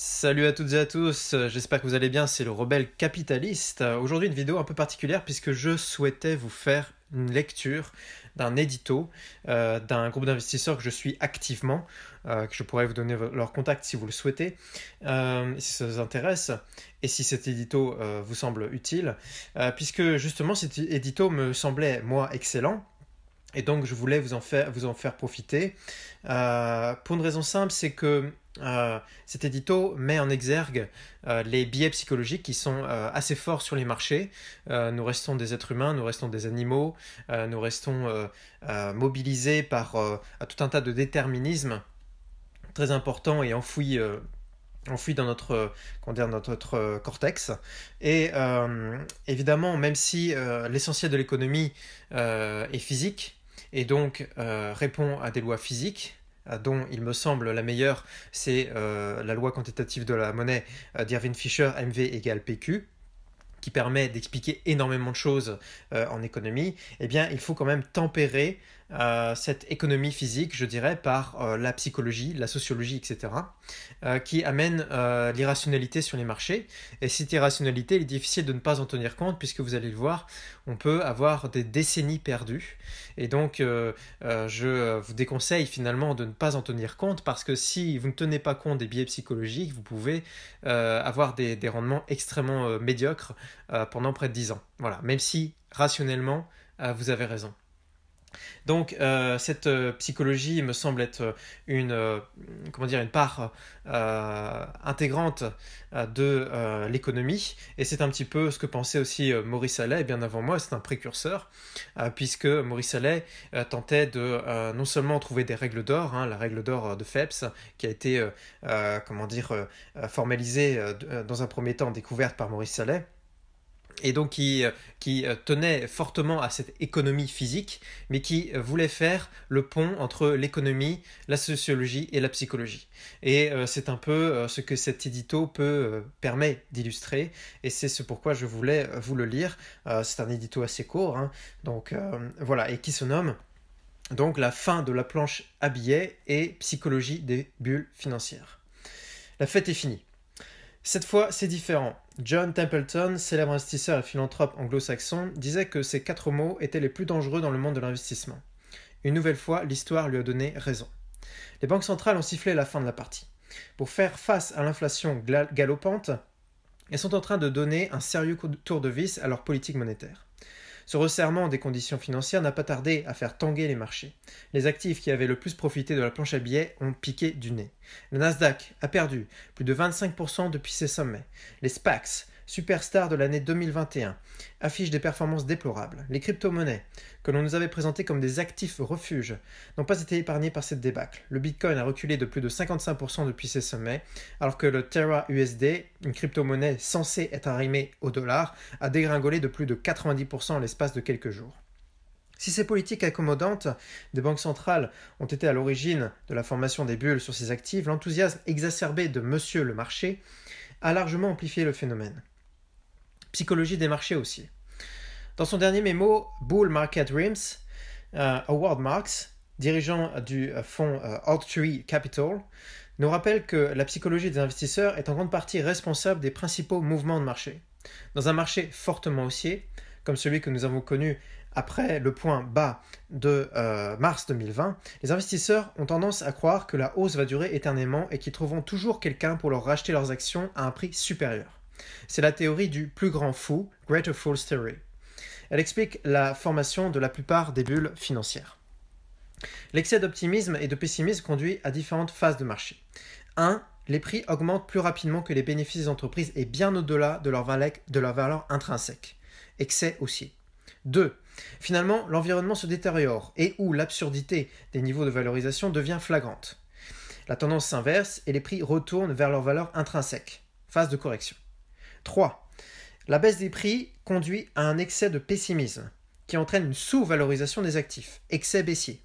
Salut à toutes et à tous, j'espère que vous allez bien, c'est le Rebelle Capitaliste. Aujourd'hui une vidéo un peu particulière puisque je souhaitais vous faire une lecture d'un édito euh, d'un groupe d'investisseurs que je suis activement, euh, que je pourrais vous donner leur contact si vous le souhaitez, euh, si ça vous intéresse et si cet édito vous semble utile, puisque justement cet édito me semblait moi excellent et donc, je voulais vous en faire, profiter. Euh, pour une raison simple, c'est que euh, cet édito met en exergue euh, les biais psychologiques qui sont assez forts sur les marchés. nous restons des êtres humains, nous restons des animaux, nous restons mobilisés par tout un tas de déterminismes très importants et enfouis dans notre, notre, cortex. Et évidemment, même si l'essentiel de l'économie est physique, et donc euh, répond à des lois physiques dont il me semble la meilleure, c'est euh, la loi quantitative de la monnaie euh, d'Irvin Fisher, MV égale PQ, qui permet d'expliquer énormément de choses en économie, eh bien, il faut quand même tempérer euh, cette économie physique, je dirais, par euh, la psychologie, la sociologie, etc., euh, qui amène l'irrationalité sur les marchés. Et cette irrationalité, il est difficile de ne pas en tenir compte, puisque vous allez le voir, on peut avoir des décennies perdues. Et donc, je vous déconseille finalement de ne pas en tenir compte, parce que si vous ne tenez pas compte des biais psychologiques, vous pouvez avoir des, des, rendements extrêmement médiocres pendant près de 10 ans. Voilà, même si rationnellement, vous avez raison. Donc euh, cette euh, psychologie me semble être euh, une, comment dire, une part intégrante de l'économie et c'est un petit peu ce que pensait aussi Maurice Allais bien avant moi, c'est un précurseur puisque Maurice Allais tentait de non seulement trouver des règles d'or, hein, la règle d'or de Phelps qui a été comment dire, formalisée dans un premier temps découverte par Maurice Allais, et donc qui, euh, euh, tenait fortement à cette économie physique, mais qui euh, voulait faire le pont entre l'économie, la sociologie et la psychologie. Et c'est un peu ce que cet édito peut, permet d'illustrer, et c'est ce pourquoi je voulais vous le lire. c'est un édito assez court, hein. donc voilà, et qui se nomme donc la fin de la planche à et psychologie des bulles financières. La fête est finie. Cette fois, c'est différent. John Templeton, célèbre investisseur et philanthrope anglo-saxon, disait que ces quatre mots étaient les plus dangereux dans le monde de l'investissement. Une nouvelle fois, l'histoire lui a donné raison. Les banques centrales ont sifflé la fin de la partie. Pour faire face à l'inflation galopante, elles sont en train de donner un sérieux tour de vis à leur politique monétaire. Ce resserrement des conditions financières n'a pas tardé à faire tanguer les marchés. Les actifs qui avaient le plus profité de la planche à billets ont piqué du nez. Le Nasdaq a perdu plus de 25% depuis ses sommets. Les SPACs, superstar de l'année 2021, affiche des performances déplorables. Les crypto-monnaies, que l'on nous avait présentées comme des actifs refuges, n'ont pas été épargnées par cette débâcle. Le Bitcoin a reculé de plus de 55% depuis ses sommets, alors que le Terra USD, une crypto-monnaie censée être arrimée au dollar, a dégringolé de plus de 90% en l'espace de quelques jours. Si ces politiques accommodantes des banques centrales ont été à l'origine de la formation des bulles sur ces actifs, l'enthousiasme exacerbé de Monsieur le marché a largement amplifié le phénomène psychologie des marchés aussi. Dans son dernier mémo, Bull Market Dreams, euh, Howard Marks, dirigeant du euh, fonds euh, Altree Capital, nous rappelle que la psychologie des investisseurs est en grande partie responsable des principaux mouvements de marché. Dans un marché fortement haussier, comme celui que nous avons connu après le point bas de mars 2020, les investisseurs ont tendance à croire que la hausse va durer éternellement et qu'ils trouveront toujours quelqu'un pour leur racheter leurs actions à un prix supérieur. C'est la théorie du plus grand fou, Greater Fool's Theory. Elle explique la formation de la plupart des bulles financières. L'excès d'optimisme et de pessimisme conduit à différentes phases de marché. 1. Les prix augmentent plus rapidement que les bénéfices des entreprises et bien au-delà de, de leur valeur intrinsèque. Excès haussier. 2. Finalement, l'environnement se détériore et où l'absurdité des niveaux de valorisation devient flagrante. La tendance s'inverse et les prix retournent vers leur valeur intrinsèque. Phase de correction. 3. La baisse des prix conduit à un excès de pessimisme qui entraîne une sous-valorisation des actifs, excès baissier.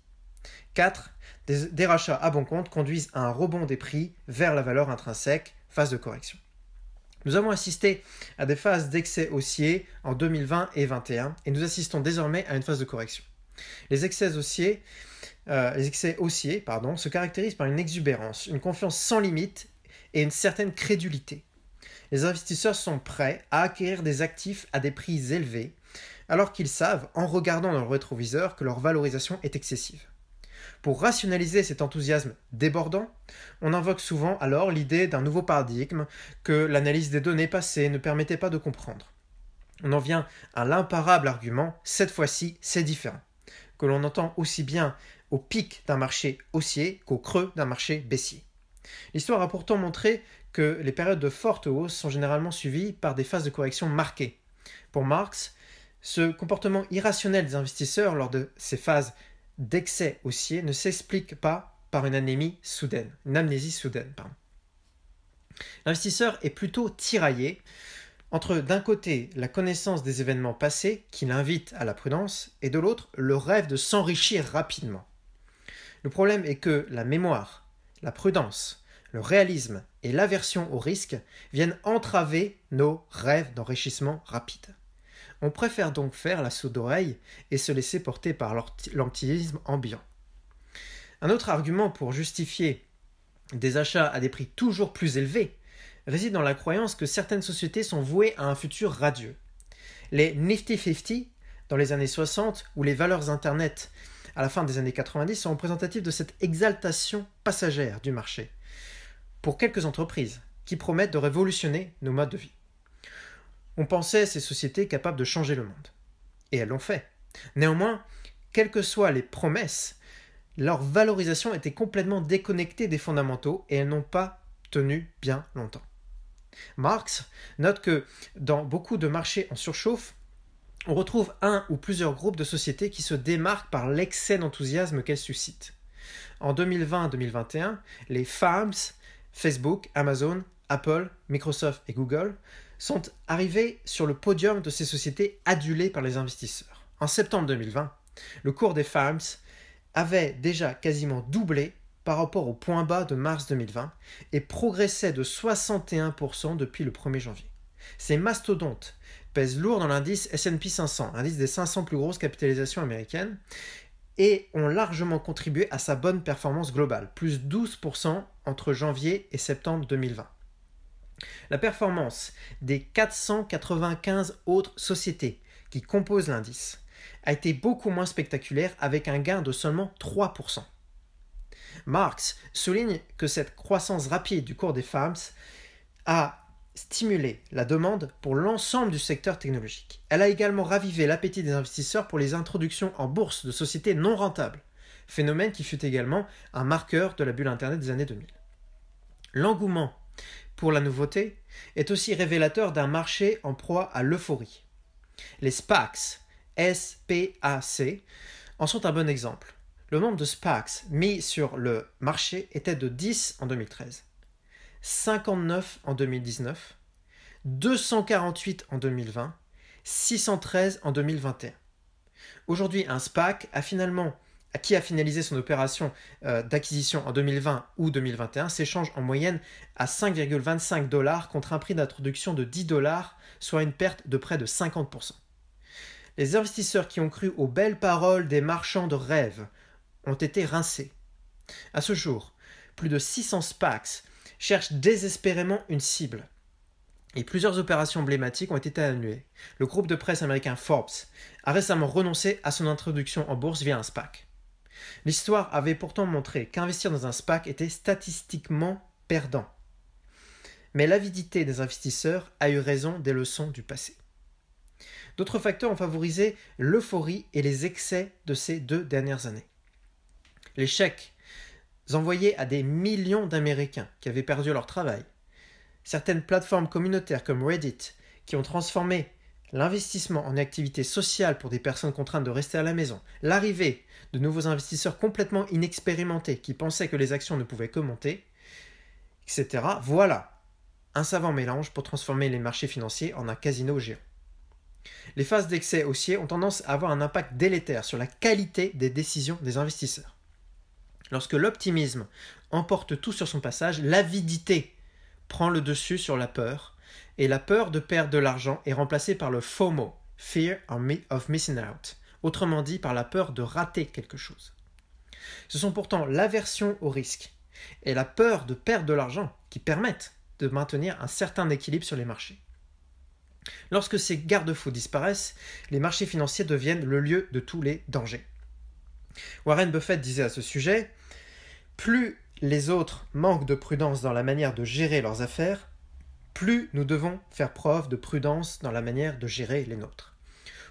4. Des, rachats à bon compte conduisent à un rebond des prix vers la valeur intrinsèque, phase de correction. Nous avons assisté à des phases d'excès haussier en 2020 et 2021 et nous assistons désormais à une phase de correction. Les excès haussiers, euh, les excès haussiers pardon, se caractérisent par une exubérance, une confiance sans limite et une certaine crédulité. Les investisseurs sont prêts à acquérir des actifs à des prix élevés, alors qu'ils savent, en regardant dans le rétroviseur, que leur valorisation est excessive. Pour rationaliser cet enthousiasme débordant, on invoque souvent alors l'idée d'un nouveau paradigme que l'analyse des données passées ne permettait pas de comprendre. On en vient à l'imparable argument, cette fois-ci c'est différent, que l'on entend aussi bien au pic d'un marché haussier qu'au creux d'un marché baissier. L'histoire a pourtant montré que les périodes de forte hausse sont généralement suivies par des phases de correction marquées. Pour Marx, ce comportement irrationnel des investisseurs lors de ces phases d'excès haussier ne s'explique pas par une anémie soudaine, une amnésie soudaine. L'investisseur est plutôt tiraillé entre d'un côté la connaissance des événements passés qui l'invite à la prudence et de l'autre le rêve de s'enrichir rapidement. Le problème est que la mémoire, la prudence, le réalisme et l'aversion au risque viennent entraver nos rêves d'enrichissement rapide. On préfère donc faire la soude d'oreille et se laisser porter par l'antisme ambiant. Un autre argument pour justifier des achats à des prix toujours plus élevés réside dans la croyance que certaines sociétés sont vouées à un futur radieux. Les Nifty Fifty dans les années 60 ou les valeurs Internet à la fin des années 90 sont représentatives de cette exaltation passagère du marché, pour quelques entreprises qui promettent de révolutionner nos modes de vie. On pensait ces sociétés capables de changer le monde. Et elles l'ont fait. Néanmoins, quelles que soient les promesses, leur valorisation était complètement déconnectée des fondamentaux et elles n'ont pas tenu bien longtemps. Marx note que dans beaucoup de marchés en surchauffe, on retrouve un ou plusieurs groupes de sociétés qui se démarquent par l'excès d'enthousiasme qu'elles suscitent. En 2020-2021, les FAMS, Facebook, Amazon, Apple, Microsoft et Google sont arrivés sur le podium de ces sociétés adulées par les investisseurs. En septembre 2020, le cours des farms avait déjà quasiment doublé par rapport au point bas de mars 2020 et progressait de 61% depuis le 1er janvier. Ces mastodontes pèsent lourd dans l'indice SP 500, indice des 500 plus grosses capitalisations américaines, et ont largement contribué à sa bonne performance globale, plus 12% entre janvier et septembre 2020. La performance des 495 autres sociétés qui composent l'indice a été beaucoup moins spectaculaire avec un gain de seulement 3%. Marx souligne que cette croissance rapide du cours des femmes a stimuler la demande pour l'ensemble du secteur technologique. Elle a également ravivé l'appétit des investisseurs pour les introductions en bourse de sociétés non rentables, phénomène qui fut également un marqueur de la bulle Internet des années 2000. L'engouement pour la nouveauté est aussi révélateur d'un marché en proie à l'euphorie. Les SPACs, en sont un bon exemple. Le nombre de SPACs mis sur le marché était de 10 en 2013. 59 en 2019, 248 en 2020, 613 en 2021. Aujourd'hui, un SPAC a finalement, qui a finalisé son opération euh, d'acquisition en 2020 ou 2021 s'échange en moyenne à 5,25 dollars contre un prix d'introduction de 10 dollars, soit une perte de près de 50%. Les investisseurs qui ont cru aux belles paroles des marchands de rêve ont été rincés. À ce jour, plus de 600 SPACs cherche désespérément une cible. Et plusieurs opérations emblématiques ont été annulées. Le groupe de presse américain Forbes a récemment renoncé à son introduction en bourse via un SPAC. L'histoire avait pourtant montré qu'investir dans un SPAC était statistiquement perdant. Mais l'avidité des investisseurs a eu raison des leçons du passé. D'autres facteurs ont favorisé l'euphorie et les excès de ces deux dernières années. L'échec envoyés à des millions d'Américains qui avaient perdu leur travail. Certaines plateformes communautaires comme Reddit, qui ont transformé l'investissement en activité sociale pour des personnes contraintes de rester à la maison, l'arrivée de nouveaux investisseurs complètement inexpérimentés qui pensaient que les actions ne pouvaient que monter, etc. Voilà un savant mélange pour transformer les marchés financiers en un casino géant. Les phases d'excès haussiers ont tendance à avoir un impact délétère sur la qualité des décisions des investisseurs. Lorsque l'optimisme emporte tout sur son passage, l'avidité prend le dessus sur la peur, et la peur de perdre de l'argent est remplacée par le FOMO, Fear of Missing Out, autrement dit par la peur de rater quelque chose. Ce sont pourtant l'aversion au risque et la peur de perdre de l'argent qui permettent de maintenir un certain équilibre sur les marchés. Lorsque ces garde-fous disparaissent, les marchés financiers deviennent le lieu de tous les dangers. Warren Buffett disait à ce sujet plus les autres manquent de prudence dans la manière de gérer leurs affaires, plus nous devons faire preuve de prudence dans la manière de gérer les nôtres.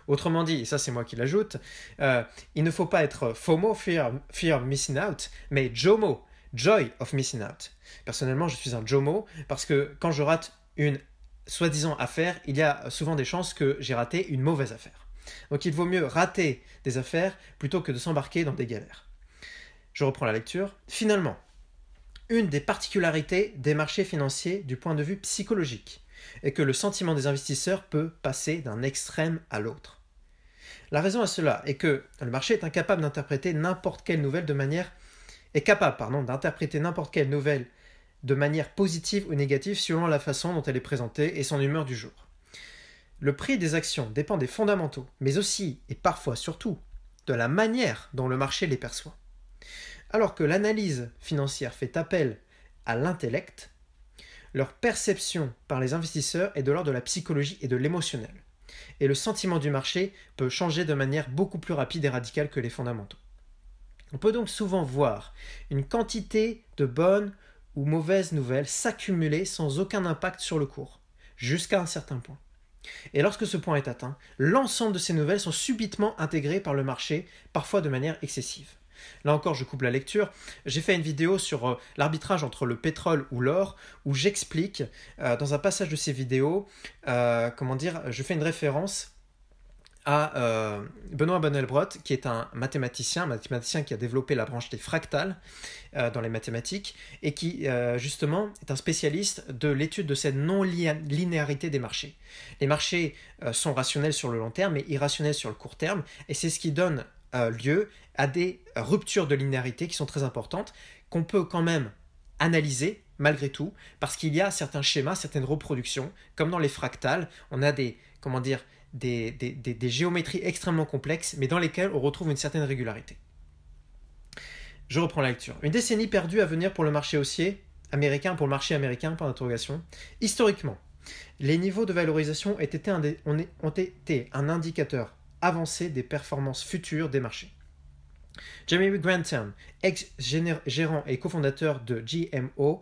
Autrement dit, et ça c'est moi qui l'ajoute, euh, il ne faut pas être FOMO, fear, fear missing out, mais JOMO, joy of missing out. Personnellement, je suis un JOMO parce que quand je rate une soi-disant affaire, il y a souvent des chances que j'ai raté une mauvaise affaire. Donc il vaut mieux rater des affaires plutôt que de s'embarquer dans des galères. Je reprends la lecture. Finalement, une des particularités des marchés financiers du point de vue psychologique est que le sentiment des investisseurs peut passer d'un extrême à l'autre. La raison à cela est que le marché est incapable d'interpréter n'importe quelle nouvelle de manière est capable pardon d'interpréter n'importe quelle nouvelle de manière positive ou négative selon la façon dont elle est présentée et son humeur du jour. Le prix des actions dépend des fondamentaux, mais aussi et parfois surtout de la manière dont le marché les perçoit. Alors que l'analyse financière fait appel à l'intellect, leur perception par les investisseurs est de l'ordre de la psychologie et de l'émotionnel. Et le sentiment du marché peut changer de manière beaucoup plus rapide et radicale que les fondamentaux. On peut donc souvent voir une quantité de bonnes ou mauvaises nouvelles s'accumuler sans aucun impact sur le cours, jusqu'à un certain point. Et lorsque ce point est atteint, l'ensemble de ces nouvelles sont subitement intégrées par le marché, parfois de manière excessive. Là encore, je coupe la lecture. J'ai fait une vidéo sur euh, l'arbitrage entre le pétrole ou l'or, où j'explique, euh, dans un passage de ces vidéos, euh, comment dire, je fais une référence à Benoît Bonnelbrot, qui est un mathématicien, mathématicien qui a développé la branche des fractales dans les mathématiques, et qui justement est un spécialiste de l'étude de cette non-linéarité des marchés. Les marchés sont rationnels sur le long terme et irrationnels sur le court terme, et c'est ce qui donne euh, lieu à des ruptures de linéarité qui sont très importantes, qu'on peut quand même analyser malgré tout, parce qu'il y a certains schémas, certaines reproductions, comme dans les fractales, on a des, comment dire, des, des, géométries extrêmement complexes, mais dans lesquelles on retrouve une certaine régularité. Je reprends la lecture. Une décennie perdue à venir pour le marché haussier américain, pour le marché américain, par interrogation. Historiquement, les niveaux de valorisation ont été un indicateur avancer des performances futures des marchés. Jamie Grantham, ex-gérant et cofondateur de GMO,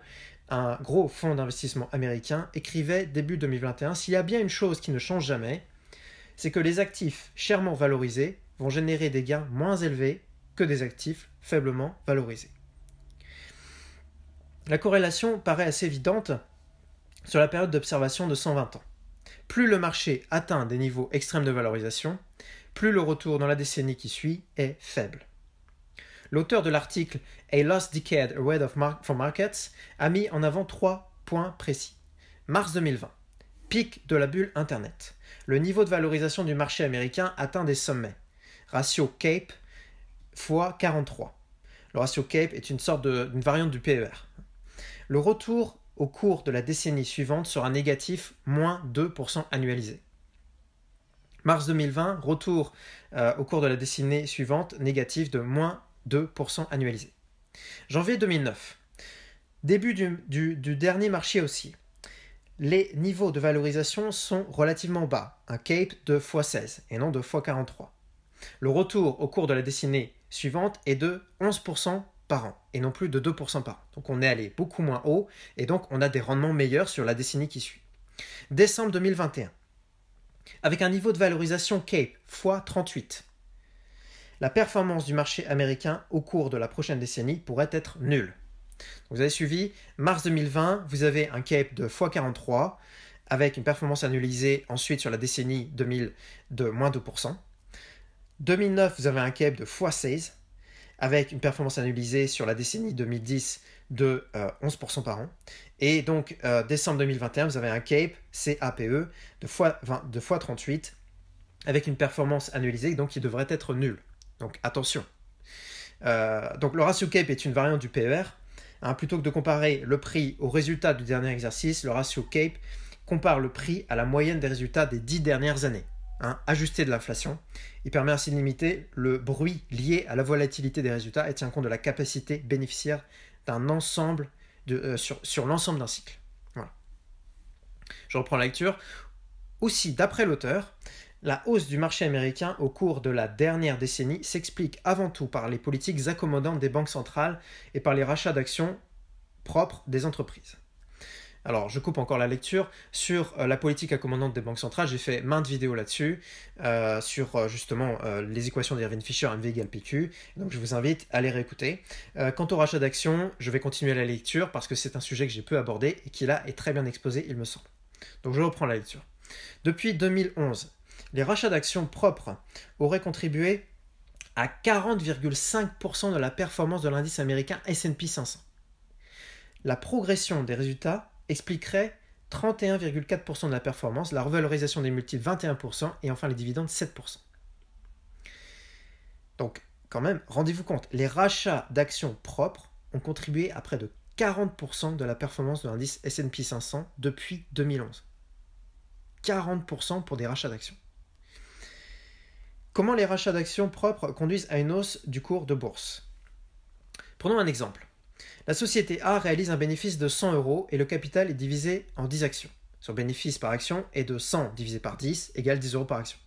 un gros fonds d'investissement américain, écrivait début 2021 S'il y a bien une chose qui ne change jamais, c'est que les actifs chèrement valorisés vont générer des gains moins élevés que des actifs faiblement valorisés. La corrélation paraît assez évidente sur la période d'observation de 120 ans. Plus le marché atteint des niveaux extrêmes de valorisation, plus le retour dans la décennie qui suit est faible. L'auteur de l'article A Lost Decade Away for Markets a mis en avant trois points précis. Mars 2020, pic de la bulle Internet. Le niveau de valorisation du marché américain atteint des sommets. Ratio CAPE x 43. Le ratio CAPE est une sorte de, variante du PER. Le retour au cours de la décennie suivante sera négatif moins 2% annualisé. Mars 2020, retour euh, au cours de la décennie suivante, négatif de moins 2% annualisé. Janvier 2009, début du, dernier marché aussi. Les niveaux de valorisation sont relativement bas, un CAPE de x16 et non de x43. Le retour au cours de la décennie suivante est de 11% par an et non plus de 2% par an. Donc on est allé beaucoup moins haut et donc on a des rendements meilleurs sur la décennie qui suit. Décembre 2021, avec un niveau de valorisation CAPE x38. La performance du marché américain au cours de la prochaine décennie pourrait être nulle. vous avez suivi, mars 2020, vous avez un CAPE de x43 avec une performance annualisée ensuite sur la décennie 2000 de moins 2%. 2009, vous avez un CAPE de x16 avec une performance annualisée sur la décennie 2010 de 11% euh, par an. Et donc, euh, décembre 2021, vous avez un CAPE, c e, e, de x 38, avec une performance annualisée, donc qui devrait être nulle. Donc attention. Euh, donc le ratio CAPE est une variante du PER. Hein, plutôt que de comparer le prix au résultat du dernier exercice, le ratio CAPE compare le prix à la moyenne des résultats des 10 dernières années, hein, ajusté de l'inflation. Il permet ainsi de limiter le bruit lié à la volatilité des résultats et tient compte de la capacité bénéficiaire ensemble de, euh, sur, l'ensemble d'un cycle. Je reprends la lecture. Aussi, d'après l'auteur, la hausse du marché américain au cours de la dernière décennie s'explique avant tout par les politiques accommodantes des banques centrales et par les rachats d'actions propres des entreprises alors je coupe encore la lecture, sur euh, la politique à commandante des banques centrales, j'ai fait maintes vidéos là-dessus, euh, sur euh, justement les équations d'Irving Fisher, MV égale PQ, donc je vous invite à les réécouter. quant au rachat d'actions, je vais continuer la lecture parce que c'est un sujet que j'ai peu abordé et qui là est très bien exposé, il me semble. Donc je reprends la lecture. Depuis 2011, les rachats d'actions propres auraient contribué à 40,5% de la performance de l'indice américain SP 500. La progression des résultats expliquerait 31,4% de la performance, la revalorisation des multiples 21% et enfin les dividendes 7%. Donc quand même, rendez-vous compte, les rachats d'actions propres ont contribué à près de 40% de la performance de l'indice SP 500 depuis 2011. 40% pour des rachats d'actions. Comment les rachats d'actions propres conduisent à une hausse du cours de bourse Prenons un exemple. La société A réalise un bénéfice de 100 euros et le capital est divisé en 10 actions. Son bénéfice par action est de 100 divisé par 10 égale 10 euros par action.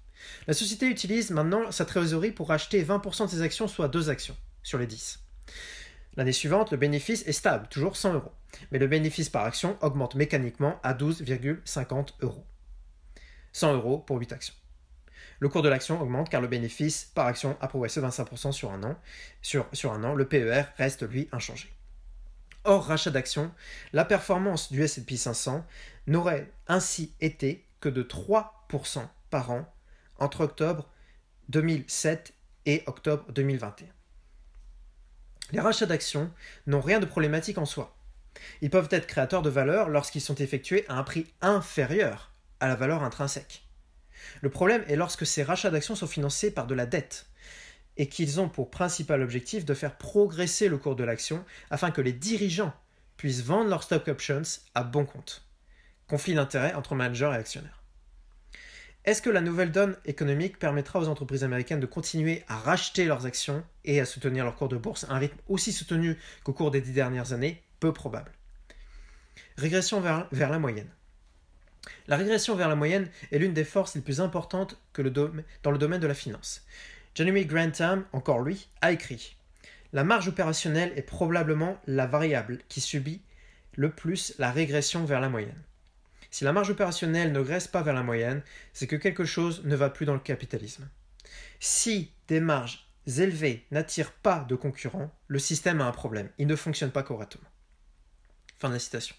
La société utilise maintenant sa trésorerie pour acheter 20% de ses actions, soit 2 actions sur les 10. L'année suivante, le bénéfice est stable, toujours 100 euros. Mais le bénéfice par action augmente mécaniquement à 12,50 euros. 100 euros pour 8 actions. Le cours de l'action augmente car le bénéfice par action a progressé 25% sur un an. Sur, sur un an, le PER reste lui inchangé hors rachat d'actions, la performance du S&P 500 n'aurait ainsi été que de 3% par an entre octobre 2007 et octobre 2021. Les rachats d'actions n'ont rien de problématique en soi. Ils peuvent être créateurs de valeur lorsqu'ils sont effectués à un prix inférieur à la valeur intrinsèque. Le problème est lorsque ces rachats d'actions sont financés par de la dette et qu'ils ont pour principal objectif de faire progresser le cours de l'action afin que les dirigeants puissent vendre leurs stock options à bon compte. Conflit d'intérêts entre managers et actionnaires. Est-ce que la nouvelle donne économique permettra aux entreprises américaines de continuer à racheter leurs actions et à soutenir leur cours de bourse à un rythme aussi soutenu qu'au cours des dix dernières années Peu probable. Régression vers, vers la moyenne. La régression vers la moyenne est l'une des forces les plus importantes que le dans le domaine de la finance. Jeremy Grantham, encore lui, a écrit La marge opérationnelle est probablement la variable qui subit le plus la régression vers la moyenne. Si la marge opérationnelle ne graisse pas vers la moyenne, c'est que quelque chose ne va plus dans le capitalisme. Si des marges élevées n'attirent pas de concurrents, le système a un problème. Il ne fonctionne pas correctement. Fin de la citation.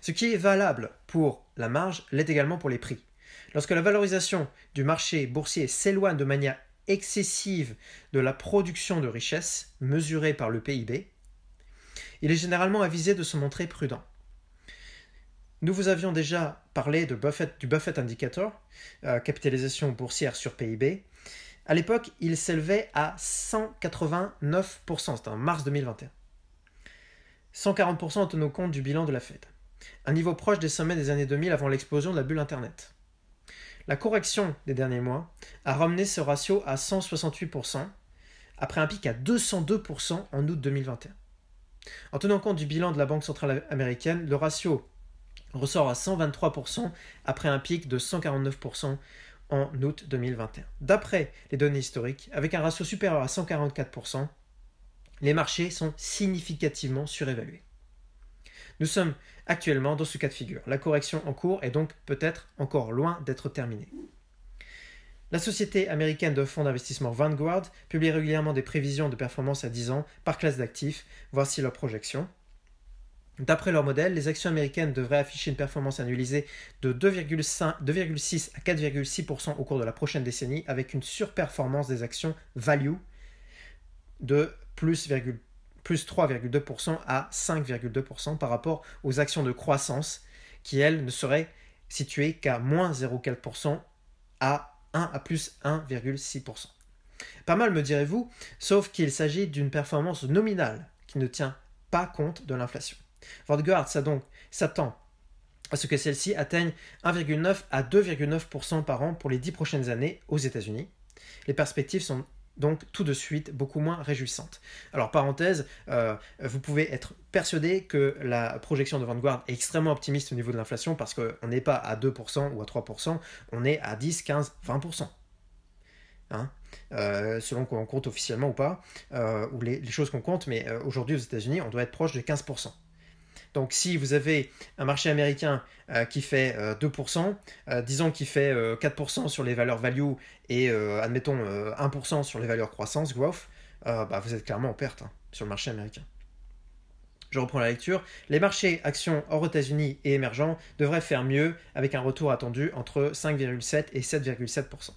Ce qui est valable pour la marge l'est également pour les prix. Lorsque la valorisation du marché boursier s'éloigne de manière excessive de la production de richesses mesurée par le PIB, il est généralement avisé de se montrer prudent. Nous vous avions déjà parlé de du Buffett Indicator, euh, capitalisation boursière sur PIB. À l'époque, il s'élevait à 189%, c'était en mars 2021. 140% en tenant compte du bilan de la Fed. Un niveau proche des sommets des années 2000 avant l'explosion de la bulle Internet. La correction des derniers mois a ramené ce ratio à 168%, après un pic à 202% en août 2021. En tenant compte du bilan de la Banque centrale américaine, le ratio ressort à 123% après un pic de 149% en août 2021. D'après les données historiques, avec un ratio supérieur à 144%, les marchés sont significativement surévalués. Nous sommes Actuellement, dans ce cas de figure, la correction en cours est donc peut-être encore loin d'être terminée. La société américaine de fonds d'investissement Vanguard publie régulièrement des prévisions de performance à 10 ans par classe d'actifs, voici leurs projections. D'après leur modèle, les actions américaines devraient afficher une performance annualisée de 2,6 à 4,6% au cours de la prochaine décennie, avec une surperformance des actions value de plus plus 3,2% à 5,2% par rapport aux actions de croissance qui, elles, ne seraient situées qu'à moins 0,4% à 1 à plus 1,6%. Pas mal, me direz-vous, sauf qu'il s'agit d'une performance nominale qui ne tient pas compte de l'inflation. Vanguard s'attend à ce que celle-ci atteigne 1,9 à 2,9% par an pour les 10 prochaines années aux États-Unis. Les perspectives sont donc tout de suite beaucoup moins réjouissante. Alors parenthèse, euh, vous pouvez être persuadé que la projection de Vanguard est extrêmement optimiste au niveau de l'inflation parce qu'on n'est pas à 2% ou à 3%, on est à 10, 15, 20%. selon qu'on compte officiellement ou pas, euh, ou les, les choses qu'on compte, mais euh, aujourd'hui aux États-Unis, on doit être proche de 15%. Donc si vous avez un marché américain euh, qui fait 2%, euh, euh, disons qu'il fait 4% sur les valeurs value et admettons 1% sur les valeurs croissance, growth, bah, vous êtes clairement en perte hein, sur le marché américain. Je reprends la lecture. Les marchés actions hors États-Unis et émergents devraient faire mieux avec un retour attendu entre 5,7 et 7,7%.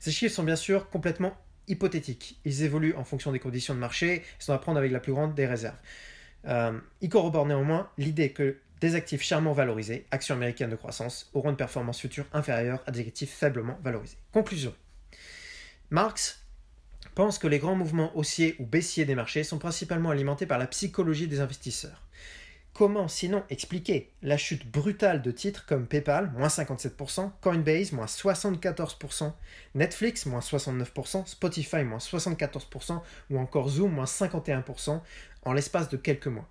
Ces chiffres sont bien sûr complètement hypothétiques. Ils évoluent en fonction des conditions de marché et sont à prendre avec la plus grande des réserves. Euh, il corrobore néanmoins l'idée que des actifs chèrement valorisés, actions américaines de croissance, auront une performance future inférieure à des actifs faiblement valorisés. Conclusion. Marx pense que les grands mouvements haussiers ou baissiers des marchés sont principalement alimentés par la psychologie des investisseurs. Comment sinon expliquer la chute brutale de titres comme PayPal, moins 57%, Coinbase, moins 74%, Netflix, moins 69%, Spotify, moins 74%, ou encore Zoom, moins 51%, en l'espace de quelques mois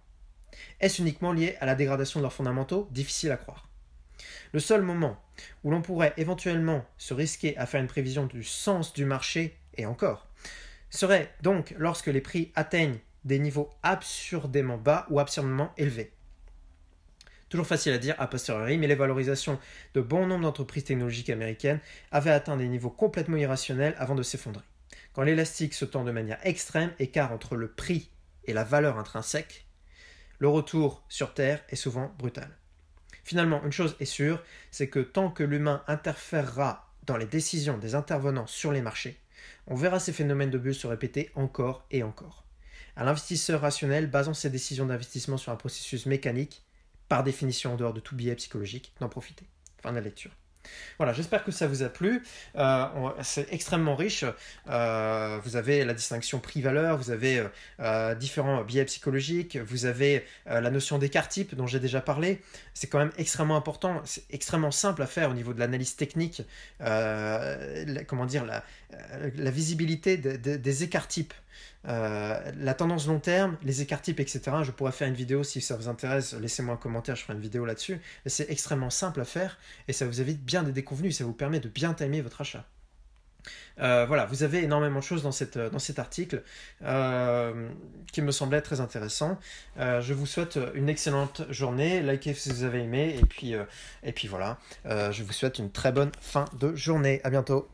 Est-ce uniquement lié à la dégradation de leurs fondamentaux Difficile à croire. Le seul moment où l'on pourrait éventuellement se risquer à faire une prévision du sens du marché, et encore, serait donc lorsque les prix atteignent des niveaux absurdément bas ou absurdement élevés. Toujours facile à dire a posteriori, mais les valorisations de bon nombre d'entreprises technologiques américaines avaient atteint des niveaux complètement irrationnels avant de s'effondrer. Quand l'élastique se tend de manière extrême, écart entre le prix et la valeur intrinsèque, le retour sur Terre est souvent brutal. Finalement, une chose est sûre, c'est que tant que l'humain interférera dans les décisions des intervenants sur les marchés, on verra ces phénomènes de bulles se répéter encore et encore l'investisseur rationnel basant ses décisions d'investissement sur un processus mécanique, par définition en dehors de tout biais psychologique, d'en profiter. Fin de la lecture. Voilà, j'espère que ça vous a plu. Euh, c'est extrêmement riche. Euh, vous avez la distinction prix-valeur, vous avez euh, différents biais psychologiques, vous avez la notion d'écart type dont j'ai déjà parlé. C'est quand même extrêmement important, c'est extrêmement simple à faire au niveau de l'analyse technique, la, comment dire, la, visibilité des écarts types. Euh, la tendance long terme, les écarts types, etc. Je pourrais faire une vidéo si ça vous intéresse. Laissez-moi un commentaire, je ferai une vidéo là-dessus. c'est extrêmement simple à faire et ça vous évite bien des déconvenus. Ça vous permet de bien timer votre achat. Euh, voilà, vous avez énormément de choses dans, cet article euh, qui me semblait très intéressant. je vous souhaite une excellente journée. Likez si vous avez aimé. Et puis, et puis voilà, je vous souhaite une très bonne fin de journée. À bientôt.